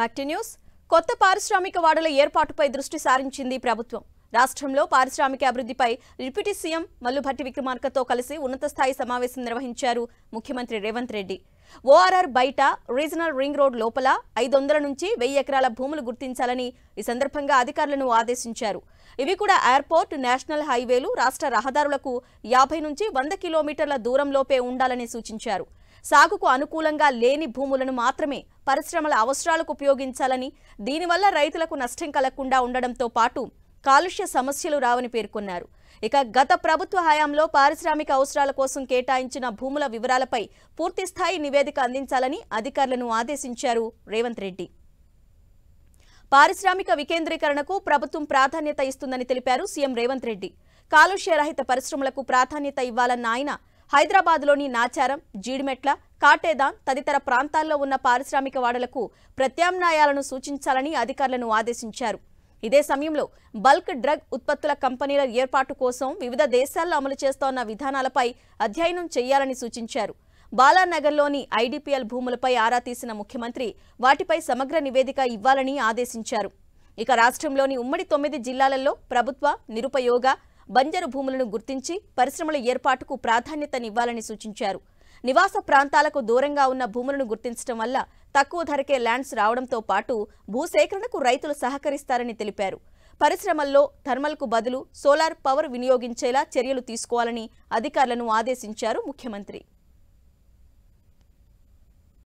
back news కొత్త పారిశ్రామిక వాడల ఏర్పాటుపై దృష్టి సారించింది ప్రభుత్వం రాష్ట్రంలో పారిశ్రామిక అభివృద్ధిపై డిప్యూటీ సీఎం మల్లుభట్టి విక్రమార్కతో కలిసి ఉన్నత స్థాయి సమావేశం నిర్వహించారు ముఖ్యమంత్రి రేవంత్ రెడ్డి ఓఆర్ఆర్ బయట రీజనల్ రింగ్ రోడ్ లోపల ఐదు వందల నుంచి వెయ్యి ఎకరాల భూములు గుర్తించాలని ఈ సందర్భంగా అధికారులను ఆదేశించారు ఇవి కూడా ఎయిర్పోర్ట్ నేషనల్ హైవేలు రాష్ట్ర రహదారులకు యాభై నుంచి వంద కిలోమీటర్ల దూరంలోపే ఉండాలని సూచించారు సాగుకు అనుకూలంగా లేని భూములను మాత్రమే పరిశ్రమల అవసరాలకు ఉపయోగించాలని దీనివల్ల రైతులకు నష్టం కలగకుండా ఉండడంతో పాటు కాలుష్య సమస్యలు రావని పేర్కొన్నారు ఇక గత ప్రభుత్వ హయాంలో పారిశ్రామిక అవసరాల కోసం కేటాయించిన భూముల వివరాలపై పూర్తిస్థాయి నివేదిక అందించాలని అధికారులను ఆదేశించారు రేవంత్ రెడ్డి పారిశ్రామిక వికేంద్రీకరణకు ప్రభుత్వం ప్రాధాన్యత ఇస్తుందని తెలిపారు సీఎం రేవంత్ రెడ్డి కాలుష్య రహిత పరిశ్రమలకు ప్రాధాన్యత ఇవ్వాలన్న ఆయన హైదరాబాద్లోని నాచారం జీడిమెట్ల కాటేదాన్ తదితర ప్రాంతాల్లో ఉన్న పారిశ్రామిక వాడలకు ప్రత్యామ్నాయాలను సూచించాలని అధికారులను ఆదేశించారు ఇదే సమయంలో బల్క్ డ్రగ్ ఉత్పత్తుల కంపెనీల ఏర్పాటు కోసం వివిధ దేశాల్లో అమలు చేస్తోన్న విధానాలపై అధ్యయనం చేయాలని సూచించారు బాలానగర్లోని ఐడిపిఎల్ భూములపై ఆరా తీసిన ముఖ్యమంత్రి వాటిపై సమగ్ర నివేదిక ఇవ్వాలని ఆదేశించారు ఇక రాష్ట్రంలోని ఉమ్మడి తొమ్మిది జిల్లాలలో ప్రభుత్వ నిరుపయోగ బంజరు భూములను గుర్తించి పరిశ్రమల ఏర్పాటుకు ప్రాధాన్యతనివ్వాలని సూచించారు నివాస ప్రాంతాలకు దూరంగా ఉన్న భూములను గుర్తించడం వల్ల తక్కువ ధరకే ల్యాండ్స్ రావడంతో పాటు భూసేకరణకు రైతులు సహకరిస్తారని తెలిపారు పరిశ్రమల్లో థర్మల్కు బదులు సోలార్ పవర్ వినియోగించేలా చర్యలు తీసుకోవాలని అధికారులను ఆదేశించారు ముఖ్యమంత్రి